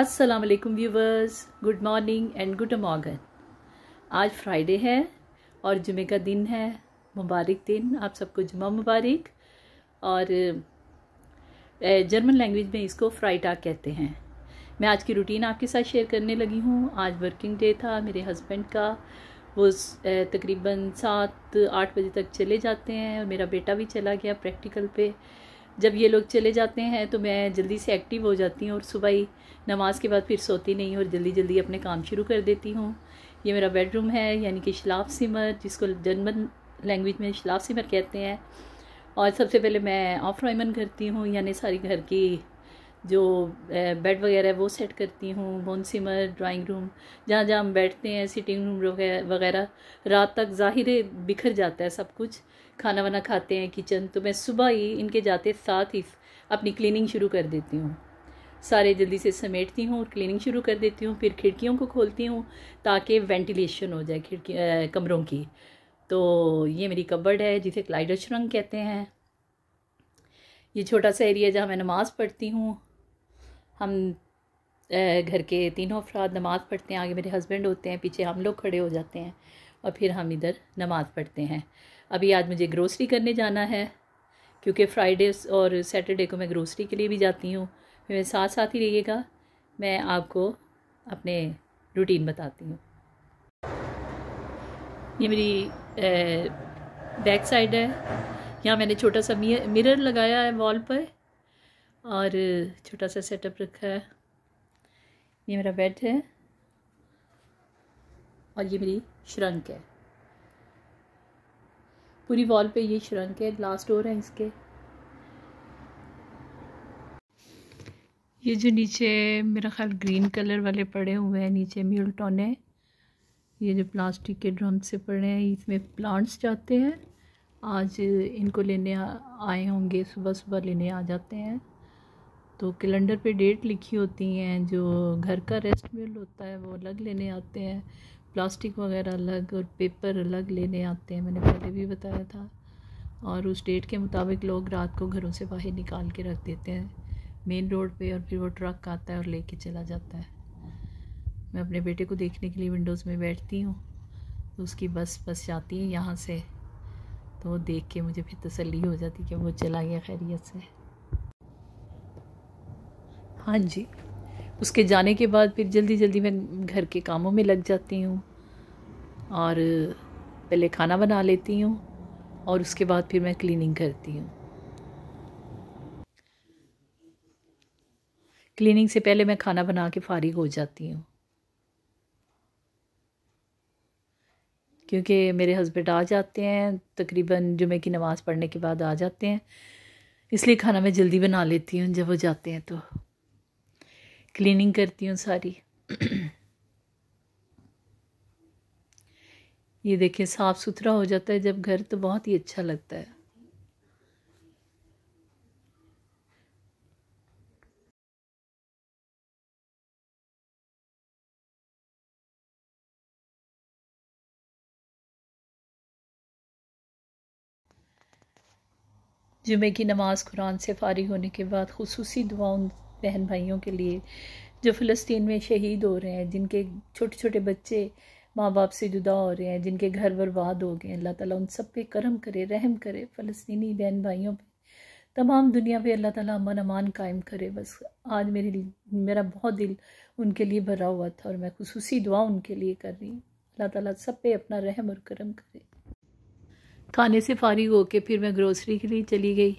अस्सलाम वालेकुम viewers good morning and good morning आज फ्राइडे है और जुमे का दिन है मुबारक दिन आप सबको जुमा मुबारक और जर्मन लैंग्वेज में इसको फ्राइटाग कहते हैं मैं आज की रूटीन आपके साथ शेयर करने लगी हूँ आज वर्किंग डे था मेरे हस्बैंड का वो तकरीबन सात आठ बजे तक चले जाते हैं और मेरा बेटा भी चला गया प्रैक्टिकल पे जब ये लोग चले जाते हैं तो मैं जल्दी से एक्टिव हो जाती हूँ और सुबह ही नमाज़ के बाद फिर सोती नहीं और जल्दी जल्दी अपने काम शुरू कर देती हूँ ये मेरा बेडरूम है यानी कि शिलाफ सिमर जिसको जर्मन लैंग्वेज में शिलाफ सिमर कहते हैं और सबसे पहले मैं ऑफ रॉयमन करती हूँ यानी सारी घर की जो बेड वगैरह वो सेट करती हूँ बोन सिमर ड्राइंग रूम जहाँ जहाँ हम बैठते हैं सिटिंग रूम वगैरह रात तक ज़ाहिर है बिखर जाता है सब कुछ खाना वाना खाते हैं किचन तो मैं सुबह ही इनके जाते साथ ही अपनी क्लीनिंग शुरू कर देती हूँ सारे जल्दी से समेटती हूँ और क्लीनिंग शुरू कर देती हूँ फिर खिड़कियों को खोलती हूँ ताकि वेंटिलेशन हो जाए खिड़की कमरों की तो ये मेरी कबर्ड है जिसे क्लाइडो श्रंग कहते हैं ये छोटा सा एरिया जहाँ मैं नमाज़ पढ़ती हूँ हम घर के तीनों अफराद नमाज़ पढ़ते हैं आगे मेरे हस्बैंड होते हैं पीछे हम लोग खड़े हो जाते हैं और फिर हम इधर नमाज़ पढ़ते हैं अभी आज मुझे ग्रोसरी करने जाना है क्योंकि फ्राइडे और सैटरडे को मैं ग्रोसरी के लिए भी जाती हूँ मेरे साथ साथ ही रहिएगा मैं आपको अपने रूटीन बताती हूँ ये मेरी बैक साइड है यहाँ मैंने छोटा सा मिरर लगाया है वॉल पर और छोटा सा सेटअप रखा है ये मेरा बेड है और ये मेरी श्रंक है पूरी वॉल पे ये श्रंक है लास्ट डोर है इसके ये जो नीचे मेरा ख्याल ग्रीन कलर वाले पड़े हुए हैं नीचे म्यूलटोन है ये जो प्लास्टिक के ड्रम से पड़े हैं इसमें प्लांट्स जाते हैं आज इनको लेने आए होंगे सुबह सुबह लेने आ जाते हैं तो कैलेंडर पे डेट लिखी होती हैं जो घर का रेस्ट मिल होता है वो अलग लेने आते हैं प्लास्टिक वगैरह अलग और पेपर अलग लेने आते हैं मैंने पहले भी बताया था और उस डेट के मुताबिक लोग रात को घरों से बाहर निकाल के रख देते हैं मेन रोड पे और फिर वो ट्रक आता है और लेके चला जाता है मैं अपने बेटे को देखने के लिए विंडोज़ में बैठती हूँ तो उसकी बस बस जाती है यहाँ से तो देख के मुझे फिर तसली हो जाती कि वो चला गया खैरियत से हाँ जी उसके जाने के बाद फिर जल्दी जल्दी मैं घर के कामों में लग जाती हूँ और पहले खाना बना लेती हूँ और उसके बाद फिर मैं क्लीनिंग करती हूँ क्लीनिंग से पहले मैं खाना बना के फारिग हो जाती हूँ क्योंकि मेरे हस्बैंड आ जाते हैं तकरीबन जुमे की नमाज़ पढ़ने के बाद आ जाते हैं इसलिए खाना मैं जल्दी बना लेती हूँ जब वो जाते हैं तो क्लीनिंग करती हूँ सारी ये देखिए साफ़ सुथरा हो जाता है जब घर तो बहुत ही अच्छा लगता है जुमे की नमाज़ कुरान से फारिग होने के बाद खसूसी दुआ बहन भाइयों के लिए जो फ़लस्तीन में शहीद हो रहे हैं जिनके छोटे छोटे बच्चे माँ बाप से जुदा हो रहे हैं जिनके घर बर्बाद हो गए हैं अल्लाह ताला उन सब पे करम करे रहम करे फ़लस्तीनी बहन भाइयों पे तमाम दुनिया पे अल्लाह ताला अमन अमान कायम करे बस आज मेरी मेरा बहुत दिल उनके लिए भरा हुआ था और मैं खसूसी दुआ उनके लिए कर रही हूँ अल्लाह ताला सब पे अपना रहम और करम करे खाने से फारिग होके फिर मैं ग्रोसरी के लिए चली गई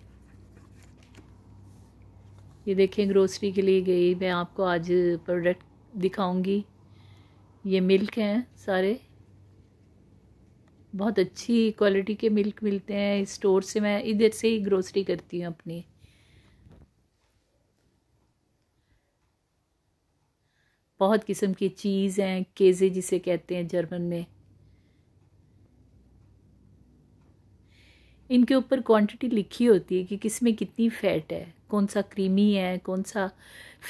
ये देखें ग्रोसरी के लिए गई मैं आपको आज प्रोडक्ट दिखाऊंगी ये मिल्क हैं सारे बहुत अच्छी क्वालिटी के मिल्क मिलते हैं इस स्टोर से मैं इधर से ही ग्रोसरी करती हूँ अपनी बहुत किस्म की चीज़ हैं केजे जिसे कहते हैं जर्मन में इनके ऊपर क्वांटिटी लिखी होती है कि किस में कितनी फ़ैट है कौन सा क्रीमी है कौन सा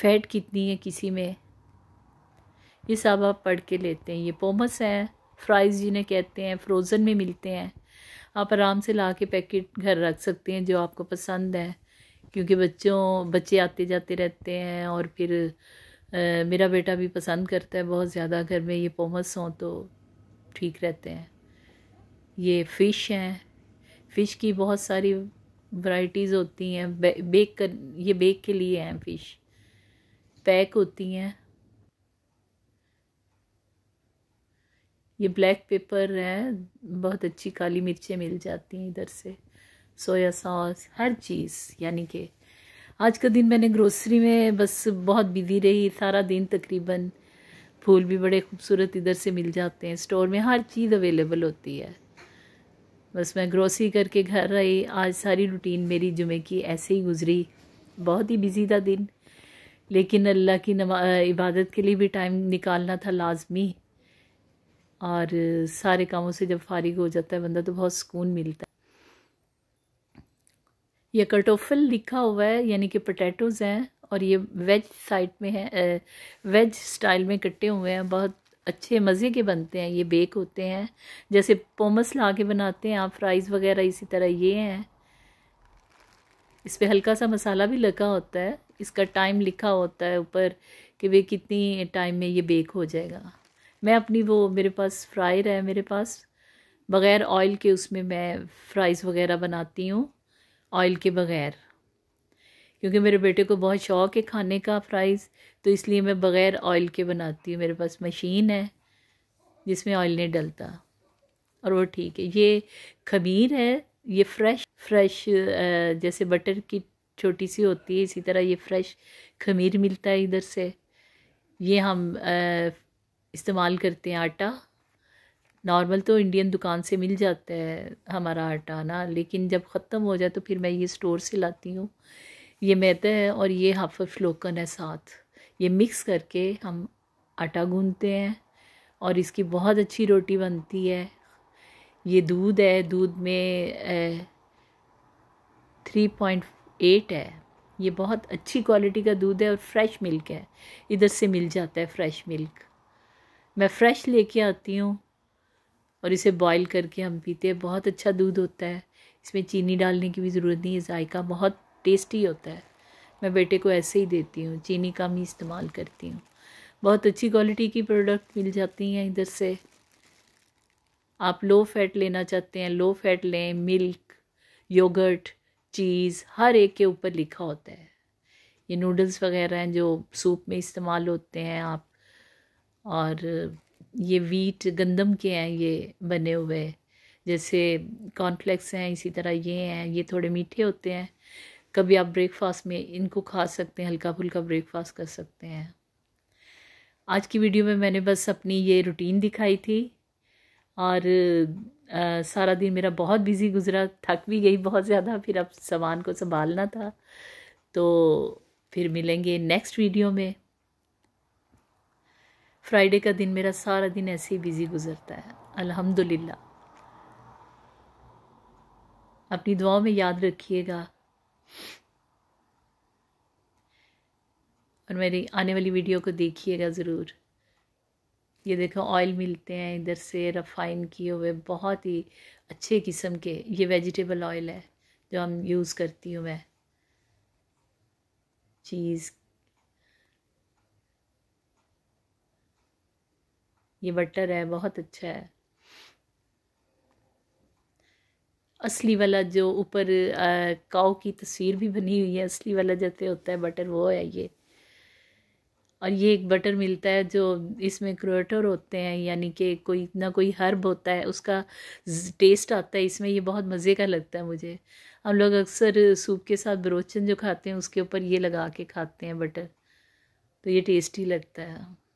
फ़ैट कितनी है किसी में ये सब आप पढ़ के लेते हैं ये पोमस हैं फ्राइज़ जिन्हें कहते हैं फ्रोज़न में मिलते हैं आप आराम से ला के पैकेट घर रख सकते हैं जो आपको पसंद है क्योंकि बच्चों बच्चे आते जाते रहते हैं और फिर आ, मेरा बेटा भी पसंद करता है बहुत ज़्यादा घर में ये पोमस हों तो ठीक रहते हैं ये फ़िश हैं फ़िश की बहुत सारी वैरायटीज़ होती हैं बेक कर ये बेक के लिए हैं फ़िश पैक होती हैं ये ब्लैक पेपर है बहुत अच्छी काली मिर्चें मिल जाती हैं इधर से सोया सॉस हर चीज़ यानी कि आज का दिन मैंने ग्रोसरी में बस बहुत बिजी रही सारा दिन तकरीबन फूल भी बड़े खूबसूरत इधर से मिल जाते हैं स्टोर में हर चीज़ अवेलेबल होती है बस मैं ग्रोसरी करके घर आई आज सारी रूटीन मेरी जुमे की ऐसे ही गुजरी बहुत ही बिजी था दिन लेकिन अल्लाह की नमा इबादत के लिए भी टाइम निकालना था लाजमी और सारे कामों से जब फारिग हो जाता है बंदा तो बहुत सुकून मिलता है यह कटोफल लिखा हुआ है यानी कि पटेटोज़ हैं और ये वेज साइड में है वेज स्टाइल में कटे हुए हैं बहुत अच्छे मज़े के बनते हैं ये बेक होते हैं जैसे पोमस ला के बनाते हैं आप फ्राइज़ वगैरह इसी तरह ये हैं इस पर हल्का सा मसाला भी लगा होता है इसका टाइम लिखा होता है ऊपर कि वे कितनी टाइम में ये बेक हो जाएगा मैं अपनी वो मेरे पास फ्राइर है मेरे पास बग़ैर ऑयल के उसमें मैं फ्राइज़ वगैरह बनाती हूँ ऑयल के बग़ैर क्योंकि मेरे बेटे को बहुत शौक़ है खाने का फ्राइज़ तो इसलिए मैं बग़ैर ऑयल के बनाती हूँ मेरे पास मशीन है जिसमें ऑयल नहीं डलता और वो ठीक है ये खमीर है ये फ्रेश फ्रेश जैसे बटर की छोटी सी होती है इसी तरह ये फ्रेश खमीर मिलता है इधर से ये हम इस्तेमाल करते हैं आटा नॉर्मल तो इंडियन दुकान से मिल जाता है हमारा आटा ना लेकिन जब ख़त्म हो जाए तो फिर मैं ये स्टोर से लाती हूँ ये मैदा है और ये हाफ फ्लोकन है साथ ये मिक्स करके हम आटा गूंदते हैं और इसकी बहुत अच्छी रोटी बनती है ये दूध है दूध में थ्री पॉइंट एट है ये बहुत अच्छी क्वालिटी का दूध है और फ्रेश मिल्क है इधर से मिल जाता है फ्रेश मिल्क मैं फ्रेश लेके आती हूँ और इसे बॉईल करके हम पीते हैं बहुत अच्छा दूध होता है इसमें चीनी डालने की भी ज़रूरत नहीं है जायका बहुत टेस्टी होता है मैं बेटे को ऐसे ही देती हूँ चीनी कम ही इस्तेमाल करती हूँ बहुत अच्छी क्वालिटी की प्रोडक्ट मिल जाती हैं इधर से आप लो फैट लेना चाहते हैं लो फैट लें मिल्क योगर्ट चीज़ हर एक के ऊपर लिखा होता है ये नूडल्स वगैरह हैं जो सूप में इस्तेमाल होते हैं आप और ये वीट गंदम के हैं ये बने हुए जैसे कॉर्नफ्लेक्स हैं इसी तरह ये हैं ये थोड़े मीठे होते हैं कभी आप ब्रेकफास्ट में इनको खा सकते हैं हल्का फुल्का ब्रेकफास्ट कर सकते हैं आज की वीडियो में मैंने बस अपनी ये रूटीन दिखाई थी और आ, सारा दिन मेरा बहुत बिज़ी गुजरा थक भी गई बहुत ज़्यादा फिर अब सामान को संभालना था तो फिर मिलेंगे नेक्स्ट वीडियो में फ्राइडे का दिन मेरा सारा दिन ऐसे ही बिज़ी गुजरता है अल्हम्दुलिल्लाह अपनी दुआओं में याद रखिएगा और मेरी आने वाली वीडियो को देखिएगा ज़रूर ये देखो ऑयल मिलते हैं इधर से रफ़ाइन किए हुए बहुत ही अच्छे किस्म के ये वेजिटेबल ऑयल है जो हम यूज़ करती हूँ मैं चीज़ ये बटर है बहुत अच्छा है असली वाला जो ऊपर काओ की तस्वीर भी बनी हुई है असली वाला जैसे होता है बटर वो है ये और ये एक बटर मिलता है जो इसमें क्रोटर होते हैं यानी कि कोई ना कोई हर्ब होता है उसका टेस्ट आता है इसमें ये बहुत मज़े का लगता है मुझे हम लोग अक्सर सूप के साथ ब्रोचन जो खाते हैं उसके ऊपर ये लगा के खाते हैं बटर तो ये टेस्टी लगता है